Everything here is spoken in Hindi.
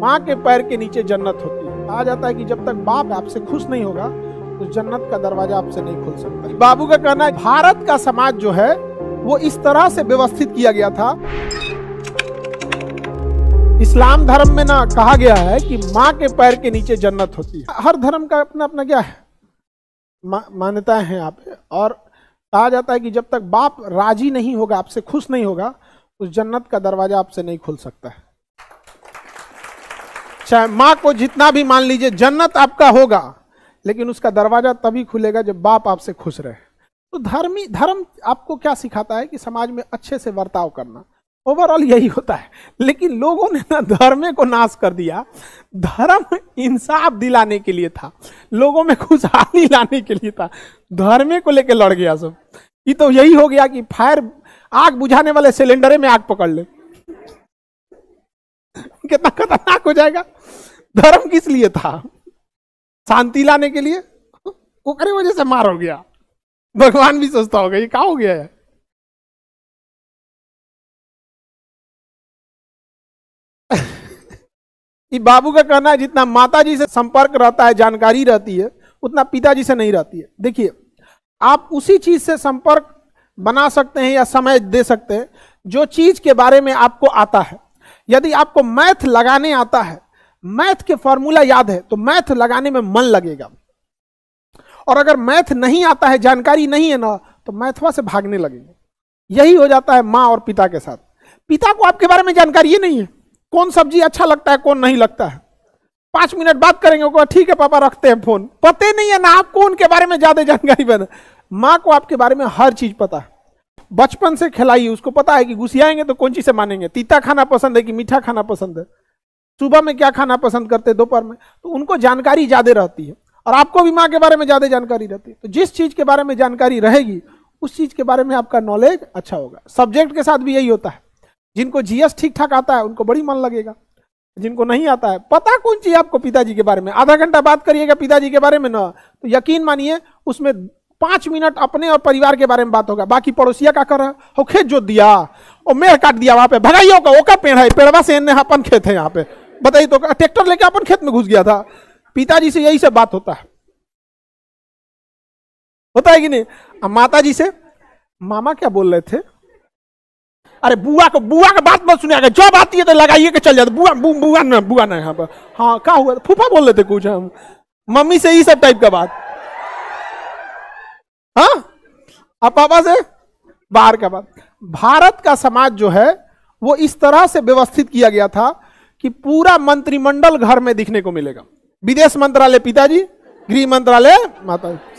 माँ के पैर के नीचे जन्नत होती है कहा जाता है कि जब तक बाप आपसे खुश नहीं होगा तो जन्नत का दरवाजा आपसे नहीं खुल सकता बाबू का कहना है भारत का समाज जो है वो इस तरह से व्यवस्थित किया गया था इस्लाम धर्म में ना कहा गया है कि माँ के पैर के नीचे जन्नत होती है हर धर्म का अपना अपना क्या है मा, है आप और कहा जाता है कि जब तक बाप राजी नहीं होगा आपसे खुश नहीं होगा उस तो जन्नत का दरवाजा आपसे नहीं खुल सकता है चाहे अच्छा माँ को जितना भी मान लीजिए जन्नत आपका होगा लेकिन उसका दरवाजा तभी खुलेगा जब बाप आपसे खुश रहे तो धर्मी धर्म आपको क्या सिखाता है कि समाज में अच्छे से बर्ताव करना ओवरऑल यही होता है लेकिन लोगों ने ना धर्मे को नाश कर दिया धर्म इंसाफ दिलाने के लिए था लोगों में खुशहाली लाने के लिए था धर्मे को लेकर लड़ गया सब ये तो यही हो गया कि फायर आग बुझाने वाले सिलेंडरे में आग पकड़ ले हो जाएगा धर्म किस लिए था शांति लाने के लिए कुकरे वजह से मार हो गया भगवान भी सोचता होगा ये कहा हो गया है ये बाबू का कहना है जितना माता जी से संपर्क रहता है जानकारी रहती है उतना पिताजी से नहीं रहती है देखिए आप उसी चीज से संपर्क बना सकते हैं या समय दे सकते हैं जो चीज के बारे में आपको आता है यदि आपको मैथ लगाने आता है मैथ के फॉर्मूला याद है तो मैथ लगाने में मन लगेगा और अगर मैथ नहीं आता है जानकारी नहीं है ना तो मैथवा से भागने लगेंगे यही हो जाता है माँ और पिता के साथ पिता को आपके बारे में जानकारी ये नहीं है कौन सब्जी अच्छा लगता है कौन नहीं लगता है पांच मिनट बात करेंगे ठीक है पापा रखते हैं फोन पते नहीं है ना आपको उनके बारे में ज़्यादा जानकारी पता माँ को आपके बारे में हर चीज़ पता है बचपन से खिलाइए उसको पता है कि घुसियाएंगे तो कौन चीज से मानेंगे तीता खाना पसंद है कि मीठा खाना पसंद है सुबह में क्या खाना पसंद करते हैं दोपहर में तो उनको जानकारी ज़्यादा रहती है और आपको भी माँ के बारे में ज़्यादा जानकारी रहती है तो जिस चीज़ के बारे में जानकारी रहेगी उस चीज़ के बारे में आपका नॉलेज अच्छा होगा सब्जेक्ट के साथ भी यही होता है जिनको जीएस ठीक ठाक आता है उनको बड़ी मन लगेगा जिनको नहीं आता है पता कौन चीज़ आपको पिताजी के बारे में आधा घंटा बात करिएगा पिताजी के बारे में ना तो यकीन मानिए उसमें पांच मिनट अपने और परिवार के बारे में बात होगा बाकी पड़ोसिया का कर रहा हो खेत जोत दिया और मेड़ काट दिया वहां पे भगाइयो का ओका पेड़ है पेड़वा से अपन खेत है यहाँ पे बताइए तो ट्रैक्टर लेके अपन खेत में घुस गया था पिताजी से यही सब बात होता है होता है कि नहीं अब माता जी से मामा क्या बोल रहे थे अरे बुआ को बुआ का बात मत सुनिएगा जब आती है तो लगाइए के चल जाते बुआ बु, बुआ ना बुआ ना यहाँ पर हाँ क्या हुआ फूफा बोल रहे थे कुछ हम मम्मी से ही सब टाइप का बात अब आवाज है बाहर का बात भारत का समाज जो है वो इस तरह से व्यवस्थित किया गया था कि पूरा मंत्रिमंडल घर में दिखने को मिलेगा विदेश मंत्रालय पिताजी गृह मंत्रालय माता